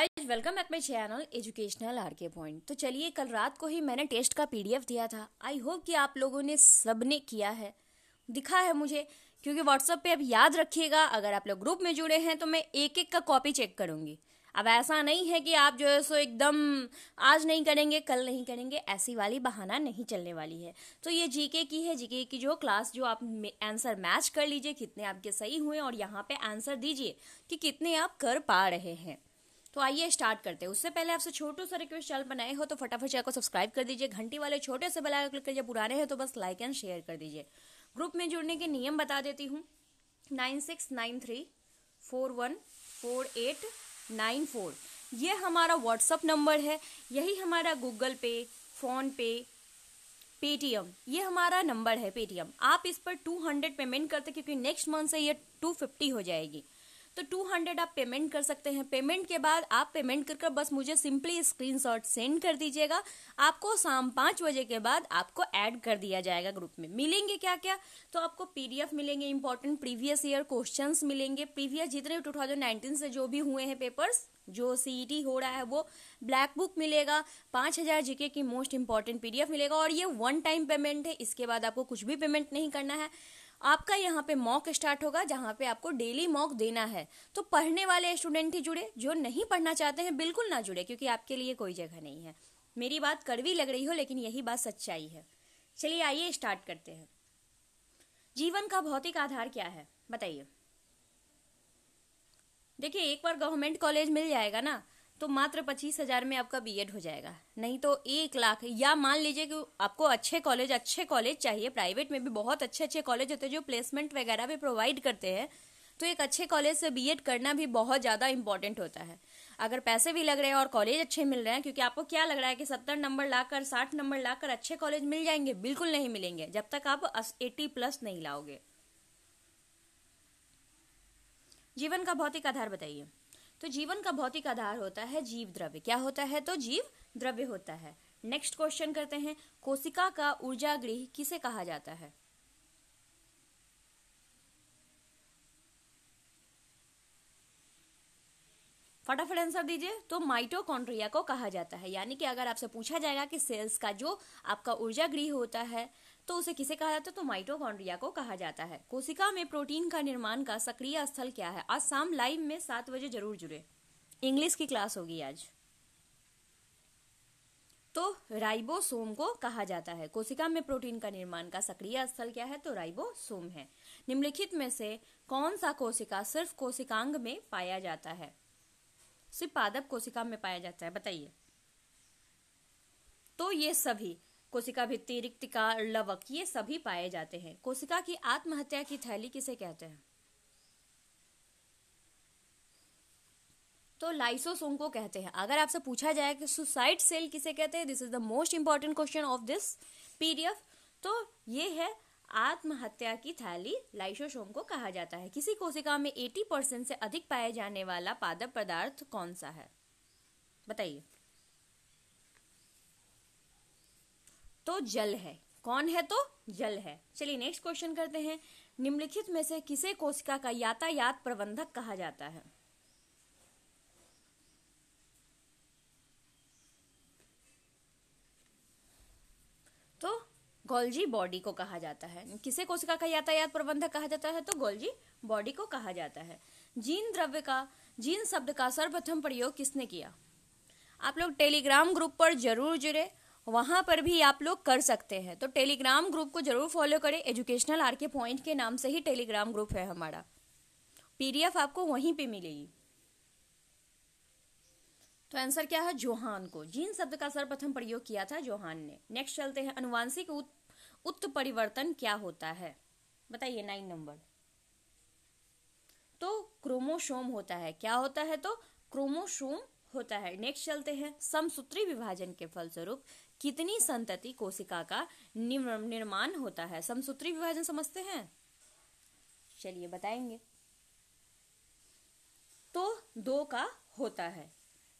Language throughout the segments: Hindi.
welcome back my channel educational R K point तो चलिए कल रात को ही मैंने टेस्ट का पीडीएफ दिया था आई होप कि आप लोगों ने सब ने किया है दिखा है मुझे क्योंकि व्हाट्सअप पे अब याद रखिएगा अगर आप लोग ग्रुप में जुड़े हैं तो मैं एक एक का कॉपी चेक करूँगी अब ऐसा नहीं है कि आप जो है सो एकदम आज नहीं करेंगे कल नहीं करेंगे ऐसी वाली बहाना नहीं चलने वाली है तो ये जीके की है जीके की जो क्लास जो आप आंसर मैच कर लीजिए कितने आपके सही हुए और यहाँ पे आंसर दीजिए कि कितने आप कर पा रहे हैं तो आइए स्टार्ट करते हैं उससे पहले आपसे छोटू सा रिक्वेस्ट चैनल बनाए हो तो फटाफट चैनल को सब्सक्राइब कर दीजिए घंटी वाले छोटे से बेलाइकन क्लिक करिए पुराने हैं तो बस लाइक एंड शेयर कर दीजिए ग्रुप में जुड़ने के नियम बता देती हूँ nine six nine three four one four eight nine four ये हमारा व्हाट्सअप नंबर है यही हमारा गूगल पे फ़ोन पे पेटीएम ये हमारा नंबर है पेटीएम आप इस पर टू हंड्रेड पेमेंट करते क्योंकि नेक्स्ट मंथ से ये टू फिफ्टी हो जाएगी तो 200 आप पेमेंट कर सकते हैं पेमेंट के बाद आप पेमेंट कर कर बस मुझे सिंपली शॉट सेंड कर दीजिएगा आपको शाम पाँच बजे के बाद आपको ऐड कर दिया जाएगा ग्रुप में मिलेंगे क्या क्या तो आपको पीडीएफ मिलेंगे इंपॉर्टेंट प्रीवियस ईयर क्वेश्चन मिलेंगे प्रीवियस जितने टू से जो भी हुए हैं पेपर्स जो सीईटी e हो रहा है वो ब्लैक बुक मिलेगा पाँच हज़ार जीके की मोस्ट इंपॉर्टेंट पीडीएफ मिलेगा और ये वन टाइम पेमेंट है इसके बाद आपको कुछ भी पेमेंट नहीं करना है आपका यहाँ पे मॉक स्टार्ट होगा जहाँ पे आपको डेली मॉक देना है तो पढ़ने वाले स्टूडेंट ही जुड़े जो नहीं पढ़ना चाहते हैं बिल्कुल ना जुड़े क्योंकि आपके लिए कोई जगह नहीं है मेरी बात कड़वी लग रही हो लेकिन यही बात सच्चाई है चलिए आइए स्टार्ट करते हैं जीवन का भौतिक आधार क्या है बताइए देखिए एक बार गवर्नमेंट कॉलेज मिल जाएगा ना तो मात्र पच्चीस हजार में आपका बी हो जाएगा नहीं तो एक लाख या मान लीजिए कि आपको अच्छे कॉलेज अच्छे कॉलेज चाहिए प्राइवेट में भी बहुत अच्छे अच्छे कॉलेज होते हैं जो प्लेसमेंट वगैरह भी प्रोवाइड करते हैं तो एक अच्छे कॉलेज से बीएड करना भी बहुत ज़्यादा इंपॉर्टेंट होता है अगर पैसे भी लग रहे हैं और कॉलेज अच्छे मिल रहे हैं क्योंकि आपको क्या लग रहा है कि सत्तर नंबर लाकर साठ नंबर लाकर अच्छे कॉलेज मिल जाएंगे बिल्कुल नहीं मिलेंगे जब तक आप एटी प्लस नहीं लाओगे जीवन का भौतिक आधार बताइए तो जीवन का भौतिक आधार होता है जीव द्रव्य क्या होता है तो जीव द्रव्य होता है नेक्स्ट क्वेश्चन करते हैं कोशिका का ऊर्जा गृह किसे कहा जाता है फटाफट आंसर दीजिए तो माइटोकॉन्ड्रिया को कहा जाता है यानी कि अगर आपसे पूछा जाएगा कि सेल्स का जो आपका ऊर्जा गृह होता है तो उसे किसे कहा जाता है तो माइटोकॉन्ड्रिया को कहा जाता है कोशिका में प्रोटीन का निर्माण का सक्रिय स्थल क्या है आज शाम लाइव में सात बजे जरूर जुड़े इंग्लिश की क्लास होगी आज तो राइबोसोम को कहा जाता है कोशिका में प्रोटीन का निर्माण का सक्रिय स्थल क्या है तो राइबोसोम है निम्नलिखित में से कौन सा कोशिका सिर्फ कोशिकांग में पाया जाता है सिर्फ पादप कोशिका में पाया जाता है बताइए तो ये सभी कोशिका भित्ति रिक्तिका लवक ये सभी पाए जाते हैं कोशिका की आत्महत्या की थैली किसे कहते हैं तो लाइसोसोम को कहते हैं अगर आपसे पूछा जाए कि सुसाइड सेल किसे कहते हैं this is the most important question of this PDF तो ये है आत्महत्या की थैली लाइसोसोम को कहा जाता है किसी कोशिका में 80 परसेंट से अधिक पाए जाने वाला पादप पदार्थ कौन सा है बताइए तो जल है कौन है तो जल है चलिए नेक्स्ट क्वेश्चन करते हैं निम्नलिखित में से किसे कोशिका का यातायात प्रबंधक कहा जाता है तो गोल्जी बॉडी को कहा जाता है किसे कोशिका का यातायात प्रबंधक कहा जाता है तो गोल्जी बॉडी को कहा जाता है जीन द्रव्य का जीन शब्द का सर्वप्रथम प्रयोग किसने किया आप लोग टेलीग्राम ग्रुप पर जरूर जुड़े वहाँ पर भी आप लोग कर सकते हैं तो टेलीग्राम ग्रुप को जरूर फॉलो करें एजुकेशनल आर के पॉइंट के नाम से ही टेलीग्राम ग्रुप है हमारा पीडीएफ आपको वहीं पे मिलेगी तो आंसर क्या है जोहान को जीन शब्द का सर्वप्रथम प्रयोग किया था जोहान ने नेक्स्ट चलते हैं अनुवांशिक उत्त परिवर्तन क्या होता है बताइए नाइन नंबर तो क्रोमोसोम होता है क्या होता है तो क्रोमोसोम होता है नेक्स्ट चलते हैं समसूत्री विभाजन के फलस्वरूप कितनी संतति कोशिका का निर्माण होता है समसूत्री विभाजन समझते हैं चलिए बताएंगे तो दो का होता है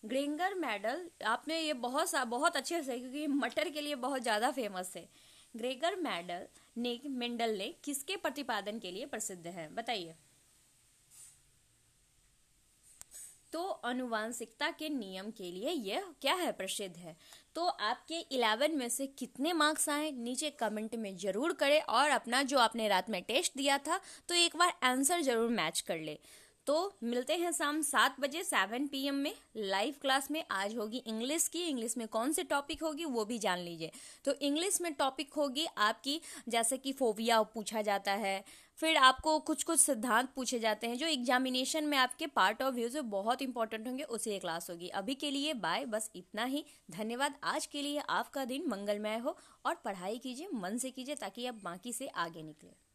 ग्रेंगर मेडल आपने ये बहुत सा बहुत अच्छे से क्योंकि मटर के लिए बहुत ज़्यादा फेमस है ग्रेगर मेडल ने मेंडल ने किसके प्रतिपादन के लिए प्रसिद्ध है बताइए तो अनुवांशिकता के नियम के लिए यह क्या है प्रसिद्ध है तो आपके इलेवन में से कितने मार्क्स आए नीचे कमेंट में ज़रूर करें और अपना जो आपने रात में टेस्ट दिया था तो एक बार आंसर ज़रूर मैच कर ले तो मिलते हैं शाम सात बजे सेवन पी में लाइव क्लास में आज होगी इंग्लिश की इंग्लिश में कौन से टॉपिक होगी वो भी जान लीजिए तो इंग्लिश में टॉपिक होगी आपकी जैसे कि फोविया पूछा जाता है फिर आपको कुछ कुछ सिद्धांत पूछे जाते हैं जो एग्जामिनेशन में आपके पार्ट व्यू व्यूज बहुत इंपॉर्टेंट होंगे उसी एक क्लास होगी अभी के लिए बाय बस इतना ही धन्यवाद आज के लिए आपका दिन मंगलमय हो और पढ़ाई कीजिए मन से कीजिए ताकि आप बाकी से आगे निकलें